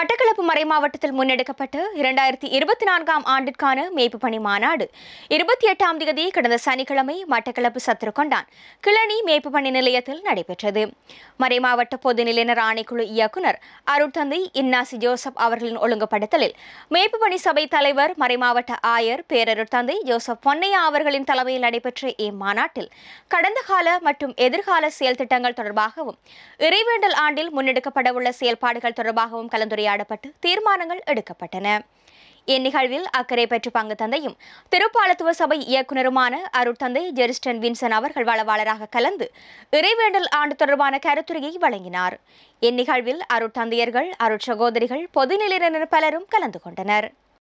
மட்டக்களப்பு மறை மாவட்டத்தில் முன்னெடுக்கப்பட்டு இரண்டாயிரத்தி இருபத்தி நான்காம் ஆண்டிற்கான மேய்ப்பு பணி மாநாடு இருபத்தி எட்டாம் தேதி கடந்த சனிக்கிழமை மட்டக்களப்பு சத்துரு கொண்டான் கிளனி மேய்ப்பு பணி நிலையத்தில் நடைபெற்றது மறை மாவட்ட பொது நிலையினர் ஆணைக்குழு இயக்குனர் அருட்தந்தை இன்னாசி ஜோசப் அவர்களின் ஒழுங்குபடுத்தலில் மேய்ப்பு பணி சபை தலைவர் மறை மாவட்ட ஆயர் பேரருட்தந்தை ஜோசப் பொன்னையா அவர்களின் தலைமையில் நடைபெற்ற இம்மாநாட்டில் கடந்த கால மற்றும் எதிர்கால செயல் திட்டங்கள் தொடர்பாகவும் இறைவேண்டல் ஆண்டில் முன்னெடுக்கப்படவுள்ள செயல்பாடுகள் தொடர்பாகவும் கலந்துரையாடல் கலந்துரையாடப்பட்டு தீர்மானங்கள் எடுக்கப்பட்டன இந்நிகழ்வில் அக்கறை பெற்று பங்கு தந்தையும் திருப்பாலத்துவ சபை இயக்குநருமான அருட்தந்தை ஜெரிஸ்டன் வின்சன் அவர்கள் வளவாளராக கலந்து இறைவேண்டல் ஆண்டு தொடர்பான கருத்துரையை வழங்கினார் இந்நிகழ்வில் அருட்தந்தையர்கள் அருட்சகோதரிகள் பொதுநிலையினர் பலரும் கலந்து கொண்டனர்